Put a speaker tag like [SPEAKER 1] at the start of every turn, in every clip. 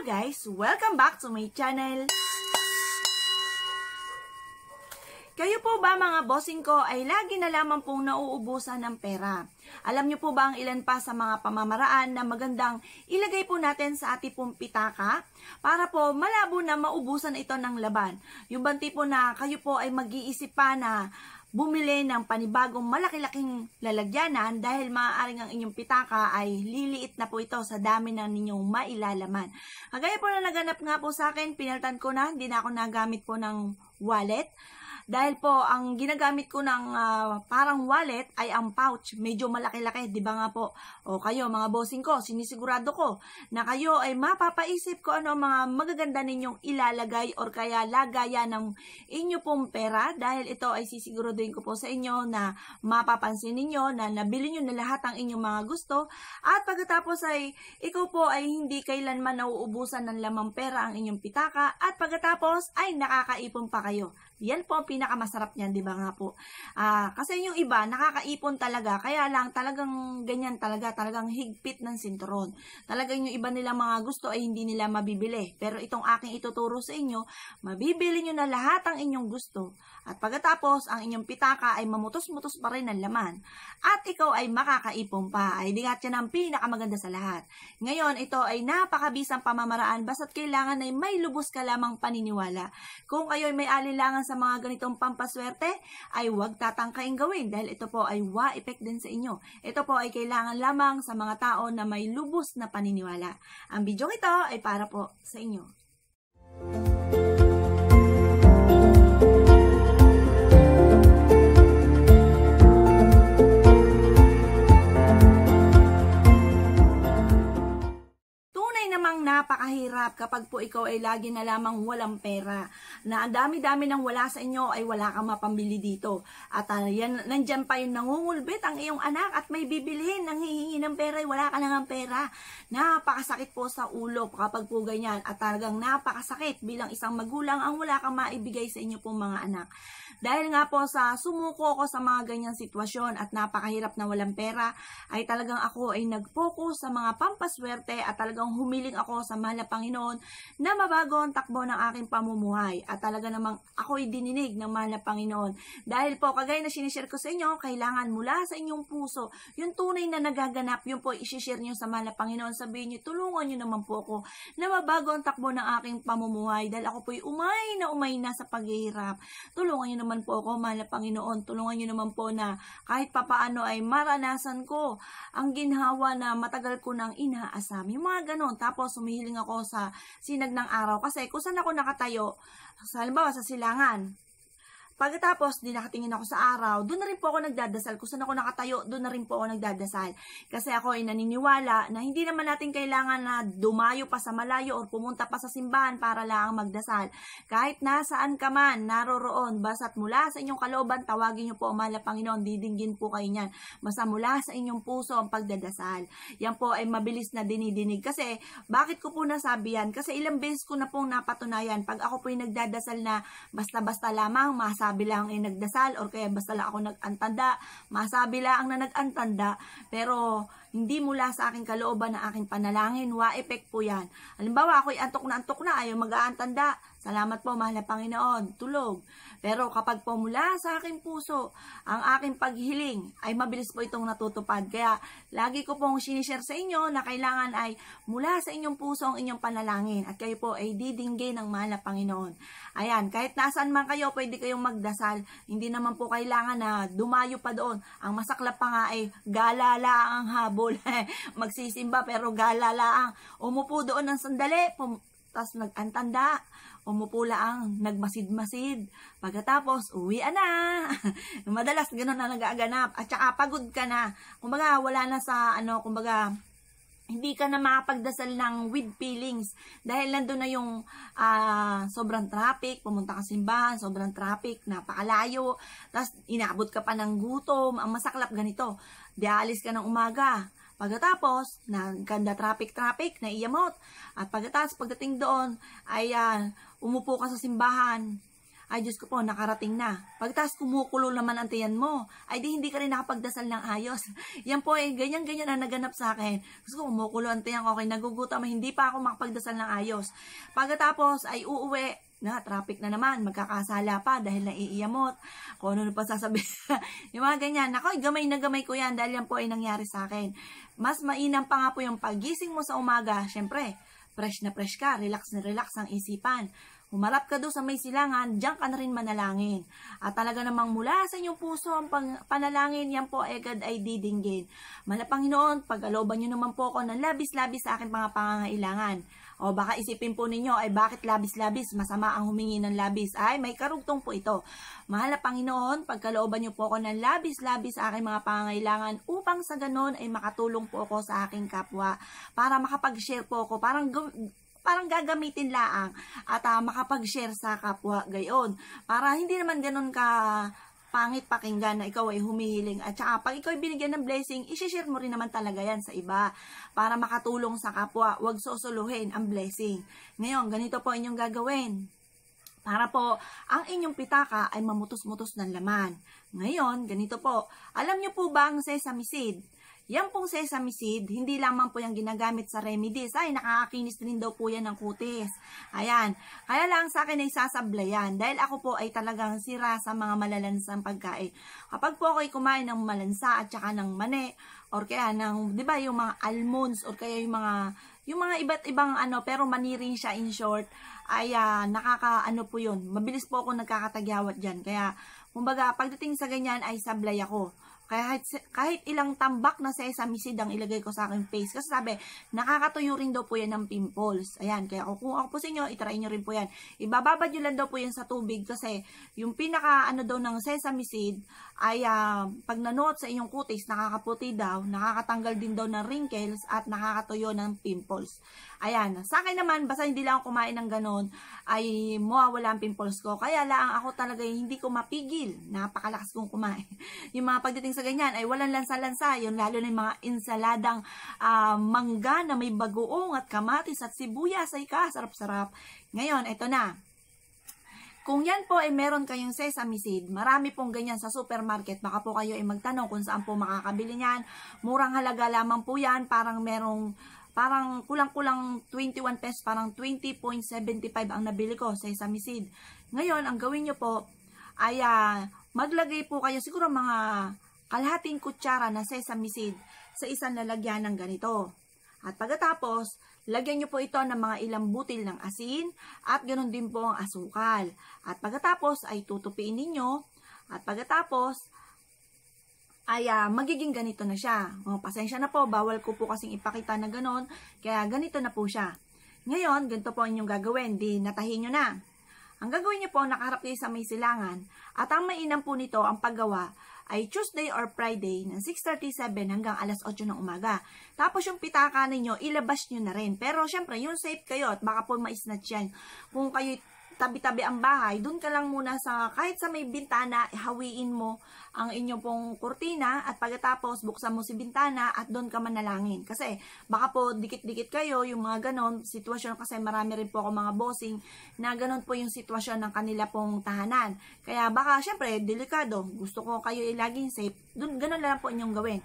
[SPEAKER 1] guys! Welcome back to my channel! Kayo po ba mga bossing ko ay lagi na lamang pong nauubusan ng pera? Alam nyo po ba ang ilan pa sa mga pamamaraan na magandang ilagay po natin sa ating pong pitaka? Para po malabo na maubusan ito ng laban. Yung banti po na kayo po ay mag-iisip pa na bumili ng panibagong malaki-laking lalagyanan dahil maaaring ang inyong pitaka ay liliit na po ito sa dami ng ninyong mailalaman. Kagaya po na naganap nga po sa akin, pinaltan ko na, hindi na ako nagamit po ng wallet. Dahil po, ang ginagamit ko ng uh, parang wallet ay ang pouch. Medyo malaki-laki, di ba nga po? O kayo, mga bossing ko, sinisigurado ko na kayo ay mapapaisip ko ano mga magaganda ninyong ilalagay or kaya lagayan ng inyo pong pera. Dahil ito ay sisiguraduhin ko po sa inyo na mapapansin ninyo na nabili nyo na lahat ang inyong mga gusto. At pagkatapos ay ikaw po ay hindi kailanman nauubusan ng lamang pera ang inyong pitaka. At pagkatapos ay nakakaipon pa kayo. Yan po ang pinakamasarap niyan, di ba nga po? Ah, kasi yung iba, nakakaipon talaga. Kaya lang, talagang ganyan talaga. Talagang higpit ng sinturon. Talagang yung iba nilang mga gusto ay hindi nila mabibili. Pero itong aking ituturo sa inyo, mabibili nyo na lahat ang inyong gusto. At pagkatapos, ang inyong pitaka ay mamutos-mutos pa rin ng laman. At ikaw ay makakaipon pa. Ay di yan ang pinakamaganda sa lahat. Ngayon, ito ay napakabisang pamamaraan basta't kailangan ay may lubos ka lamang paniniwala. Kung kayo ay may alilangan sa mga ganitong pampaswerte ay huwag tatangkain gawin dahil ito po ay wa-effect din sa inyo. Ito po ay kailangan lamang sa mga tao na may lubos na paniniwala. Ang video ito ay para po sa inyo. Music napakahirap kapag po ikaw ay lagi na lamang walang pera. Na ang dami-dami nang wala sa inyo ay wala kang mapambili dito. At uh, yan, nandyan pa yung nangungulbit ang iyong anak at may bibilhin, nanghihingi ng pera ay wala ka nang pera. Napakasakit po sa ulo kapag po ganyan at talagang napakasakit bilang isang magulang ang wala kang maibigay sa inyo pong mga anak. Dahil nga po sa sumuko ko sa mga ganyang sitwasyon at napakahirap na walang pera ay talagang ako ay nag-focus sa mga pampaswerte at talagang humiling ako sa mahal na Panginoon na mabago ang takbo ng aking pamumuhay. At talaga namang ako'y dininig ng mahal na Panginoon. Dahil po, kagaya na sinishare ko sa inyo, kailangan mula sa inyong puso, yung tunay na nagaganap, yun po isishare nyo sa mahal na Panginoon. Sabihin nyo, tulungan nyo naman po ako na mabago ang takbo ng aking pamumuhay dahil ako po'y umay na umay na sa paghihirap. Tulungan nyo naman po ako, mahal na Panginoon. Tulungan nyo naman po na kahit papaano ay maranasan ko ang ginhawa na matagal ko nang inaasam. Yung mga ganon. Tapos, humihiling ako ako sa sinag ng araw. Kasi kung saan ako nakatayo, sa, halimbawa sa silangan, Pagkatapos, di nakatingin ako sa araw, doon na rin po ako nagdadasal. Kung saan ako nakatayo, doon na rin po ako nagdadasal. Kasi ako ay naniniwala na hindi naman natin kailangan na dumayo pa sa malayo o pumunta pa sa simbahan para lang magdasal. Kahit nasaan ka man, naroroon, basta't mula sa inyong kalooban, tawagin niyo po, Mala Panginoon, didinggin po kayo niyan. Basta mula sa inyong puso ang pagdadasal. Yan po ay mabilis na dinidinig. Kasi, bakit ko po nasabi yan? Kasi ilang beses ko na pong napatunayan, pag ako po ay nagdadasal na basta-basta lamang, masasabi masabi lang ay nagdasal or kaya basta lang ako nagantanda. Masabi lang na nagantanda pero hindi mula sa aking kalooban na aking panalangin. Wa effect po yan. Halimbawa ako'y antok na antok na ayaw mag-aantanda. Salamat po, mahal na Panginoon. Tulog. Pero kapag po mula sa aking puso, ang aking paghiling ay mabilis po itong natutupad. Kaya lagi ko pong sinishare sa inyo na kailangan ay mula sa inyong puso ang inyong panalangin. At kayo po ay didinggin ng mahal na Panginoon. Ayan, kahit nasaan man kayo, pwede kayong magdasal. Hindi naman po kailangan na dumayo pa doon. Ang masaklap pa nga ay galala ang habol. Magsisimba pero galala ang umupo doon ng sandali, tas nagantanda, antanda umupula ang nagmasid-masid. Pagkatapos, uwi na. Madalas ganun na nagaganap. At saka pagod ka na. Kumbaga, wala na sa, ano, kumbaga, hindi ka na makapagdasal ng with feelings dahil nandun na yung uh, sobrang traffic, pumunta ka simbahan, sobrang traffic, napakalayo, tapos inabot ka pa ng gutom, ang masaklap ganito, dialis ka ng umaga, Pagkatapos, ng ganda traffic-traffic na iyamot. At pagkatapos, pagdating doon, ay uh, umupo ka sa simbahan. Ay, Diyos ko po, nakarating na. Pagkatapos, kumukulo naman ang tiyan mo. Ay, di hindi ka rin nakapagdasal ng ayos. Yan po, eh, ganyan-ganyan na naganap sa akin. Gusto ko, kumukulo ang tiyan ko. Okay, nagugutom. Hindi pa ako makapagdasal ng ayos. Pagkatapos, ay uuwi na traffic na naman, magkakasala pa dahil naiiyamot, kung ano pa sasabihin. yung mga ganyan, nako, gamay na gamay ko yan dahil yan po ay nangyari sa akin. Mas mainam pa nga po yung pagising mo sa umaga, syempre, fresh na fresh ka, relax na relax ang isipan. Humarap ka doon sa may silangan, diyan ka na rin manalangin. At talaga namang mula sa inyong puso ang pang, panalangin, yan po ay agad ay didinggin. Mala Panginoon, pag-aloban nyo naman po ako ng labis-labis sa aking mga pangangailangan. O baka isipin po ninyo, ay bakit labis-labis? Masama ang humingi ng labis. Ay, may karugtong po ito. Mahal na Panginoon, pagkalooban niyo po ako ng labis-labis sa aking mga pangangailangan upang sa ganon ay makatulong po ako sa aking kapwa para makapag-share po ako. Parang parang gagamitin laang at uh, makapag-share sa kapwa gayon. Para hindi naman ganun ka pangit pakinggan na ikaw ay humihiling at saka pag ikaw ay binigyan ng blessing, isishare mo rin naman talaga yan sa iba para makatulong sa kapwa. Huwag susuluhin ang blessing. Ngayon, ganito po inyong gagawin para po ang inyong pitaka ay mamutos-mutos ng laman. Ngayon, ganito po. Alam niyo po ba ang sesame seed? Yan pong sesame seed, hindi lamang po yung ginagamit sa remedies. Ay, nakakakinis din daw po yan ng kutis. Ayan. Kaya lang sa akin ay sasablayan. Dahil ako po ay talagang sira sa mga malalansang pagkain. Kapag po ako ay kumain ng malansa at saka ng mani, or kaya ng, di ba, yung mga almonds, or kaya yung mga yung mga iba't ibang ano, pero maniring siya in short, ay uh, nakaka, ano po yun, mabilis po ako nagkakatagyawat dyan. Kaya, kumbaga, pagdating sa ganyan ay sablay ako. Kahit, kahit ilang tambak na sesame seed ang ilagay ko sa aking face. Kasi sabi, nakakatuyo rin daw po yan ng pimples. Ayan, kaya kukuha ko po sa inyo, itry nyo rin po yan. Ibababad nyo lang daw po yan sa tubig kasi yung pinaka ano daw ng sesame seed ay uh, pag nanuot sa inyong kutis, nakakaputi daw, nakakatanggal din daw ng wrinkles at nakakatuyo ng pimples. Ayan, sa akin naman, basta hindi lang kumain ng ganon, ay mawawala ang pimples ko. Kaya lang ako talaga hindi ko mapigil. Napakalakas kong kumain. yung mga pagdating sa sa ganyan ay walang lansa-lansa. Yun lalo na yung mga insaladang uh, ah, mangga na may bagoong at kamatis at sibuyas ay ka, sarap sarap Ngayon, ito na. Kung yan po ay meron kayong sesame seed, marami pong ganyan sa supermarket. Baka po kayo ay magtanong kung saan po makakabili niyan. Murang halaga lamang po yan. Parang merong parang kulang-kulang 21 pesos, parang 20.75 ang nabili ko sa sesame seed. Ngayon, ang gawin nyo po ay uh, maglagay po kayo siguro mga kalahating kutsara na sesame seed sa isang lalagyan ng ganito. At pagkatapos, lagyan nyo po ito ng mga ilang butil ng asin at ganoon din po ang asukal. At pagkatapos ay tutupiin ninyo at pagkatapos ay uh, magiging ganito na siya. O, oh, pasensya na po, bawal ko po kasing ipakita na ganoon, kaya ganito na po siya. Ngayon, ganito po ang inyong gagawin, di natahin nyo na. Ang gagawin nyo po, nakaharap kayo sa may silangan at ang mainam po nito ang paggawa ay Tuesday or Friday ng 6.37 hanggang alas 8 ng umaga. Tapos yung pitaka ninyo, ilabas nyo na rin. Pero syempre, yun safe kayo at baka po ma-snatch yan. Kung kayo tabi-tabi ang bahay, dun ka lang muna sa, kahit sa may bintana, hawiin mo ang inyong pong kurtina at pagkatapos buksan mo si bintana at doon ka manalangin. Kasi baka po dikit-dikit kayo yung mga ganon sitwasyon kasi marami rin po ako mga bossing na ganon po yung sitwasyon ng kanila pong tahanan. Kaya baka syempre delikado. Gusto ko kayo ilaging safe. Doon ganon lang po inyong gawin.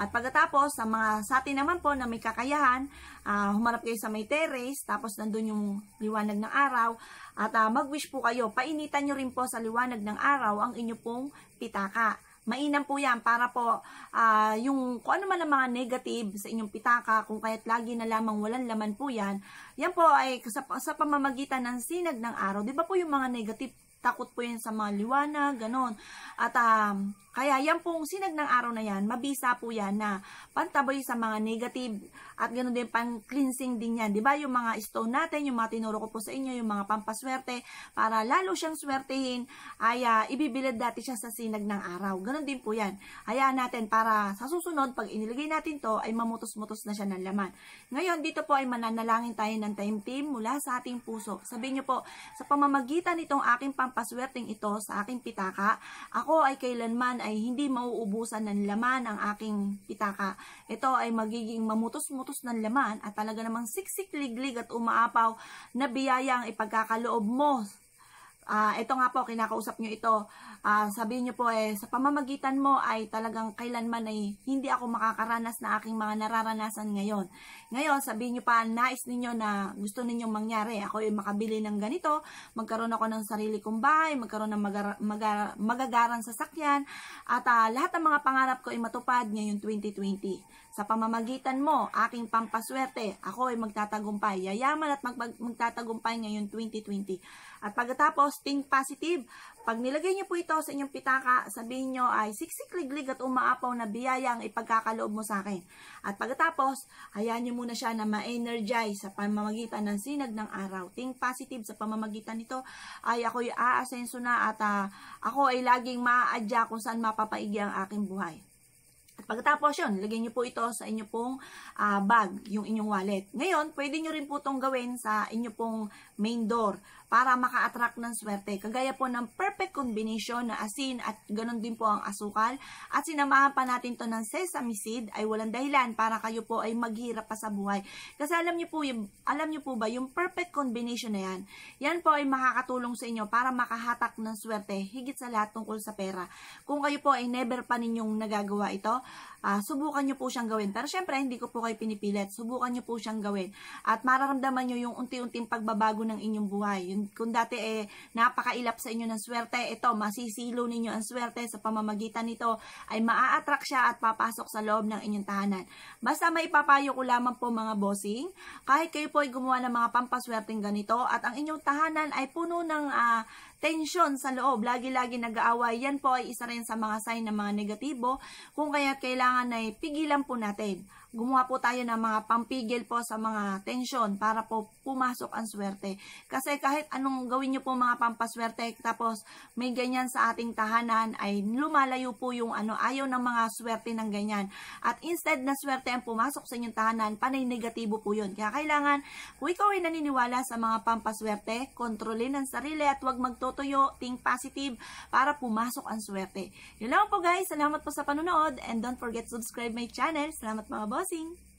[SPEAKER 1] At pagkatapos, sa mga sa atin naman po na may kakayahan, uh, humarap kayo sa may terrace, tapos nandun yung liwanag ng araw, at uh, mag-wish po kayo, painitan nyo rin po sa liwanag ng araw ang inyo pong pitaka. Mainam po yan para po uh, yung kung ano man ang mga negative sa inyong pitaka, kung kaya't lagi na lamang walang laman po yan, yan po ay sa, sa pamamagitan ng sinag ng araw. Di ba po yung mga negative, takot po yan sa mga liwanag, ganon. At um, kaya yan pong sinag ng araw na yan, mabisa po yan na pantaboy sa mga negative at ganoon din pang cleansing din yan. ba diba? Yung mga stone natin, yung mga tinuro ko po sa inyo, yung mga pampaswerte para lalo siyang swertehin ay uh, ibibilad dati siya sa sinag ng araw. Ganoon din po yan. Hayaan natin para sa susunod, pag iniligay natin to ay mamutos-mutos na siya ng laman. Ngayon, dito po ay mananalangin tayo ng taimtim mula sa ating puso. Sabihin niyo po, sa pamamagitan nitong aking pampaswerteng ito sa aking pitaka, ako ay kailanman ay ay hindi mauubusan ng laman ang aking pitaka. Ito ay magiging mamutos-mutos ng laman at talaga namang siksik, liglig at umaapaw na biyaya ang ipagkakaloob mo Uh, ah, ito nga po, kinakausap nyo ito. Uh, sabi nyo po eh, sa pamamagitan mo ay talagang kailanman ay hindi ako makakaranas na aking mga nararanasan ngayon. Ngayon, sabi nyo pa, nais ninyo na gusto ninyong mangyari. Ako ay makabili ng ganito, magkaroon ako ng sarili kong bahay, magkaroon ng magar magar magagarang sasakyan, at uh, lahat ng mga pangarap ko ay matupad ngayong 2020. Sa pamamagitan mo, aking pampaswerte, ako ay magtatagumpay. Yayaman at mag magtatagumpay ngayon 2020. At pagkatapos, think positive. Pag nilagay niyo po ito sa inyong pitaka, sabihin niyo ay siksikliglig at umaapaw na biyaya ang ipagkakaloob mo sa akin. At pagkatapos, hayaan niyo muna siya na ma-energize sa pamamagitan ng sinag ng araw. Think positive sa pamamagitan nito ay ako'y aasenso na at uh, ako ay laging maadya kung saan mapapaigi ang aking buhay. Pagkatapos yun, lagay nyo po ito sa inyo pong uh, bag, yung inyong wallet. Ngayon, pwede nyo rin po itong gawin sa inyo pong main door para maka-attract ng swerte. Kagaya po ng perfect combination na asin at ganun din po ang asukal. At sinamahan pa natin to ng sesame seed ay walang dahilan para kayo po ay maghirap pa sa buhay. Kasi alam niyo po, alam niyo po ba yung perfect combination na yan? Yan po ay makakatulong sa inyo para makahatak ng swerte higit sa lahat tungkol sa pera. Kung kayo po ay never pa ninyong nagagawa ito, uh, subukan niyo po siyang gawin. Pero syempre, hindi ko po kayo pinipilit. Subukan niyo po siyang gawin. At mararamdaman niyo yung unti-unting pagbabago ng inyong buhay. Yun kung dati eh, napakailap sa inyo ng swerte, ito, masisilo ninyo ang swerte sa pamamagitan nito ay maa-attract siya at papasok sa loob ng inyong tahanan. Basta maipapayo ko lamang po mga bossing, kahit kayo po ay gumawa ng mga pampaswerteng ganito at ang inyong tahanan ay puno ng uh, tension sa loob, lagi-lagi nag-aaway, yan po ay isa rin sa mga sign ng mga negatibo, kung kaya kailangan ay pigilan po natin. Gumawa po tayo ng mga pampigil po sa mga tension para po pumasok ang swerte. Kasi kahit anong gawin nyo po mga pampaswerte, tapos may ganyan sa ating tahanan, ay lumalayo po yung ano, ayaw ng mga swerte ng ganyan. At instead na swerte ang pumasok sa inyong tahanan, panay negatibo po yun. Kaya kailangan, kung ikaw ay naniniwala sa mga pampaswerte, kontrolin ang sarili at huwag magtuloy tutuyo, think positive para pumasok ang swerte. Yun lang po guys. Salamat po sa panonood and don't forget to subscribe my channel. Salamat mga bossing!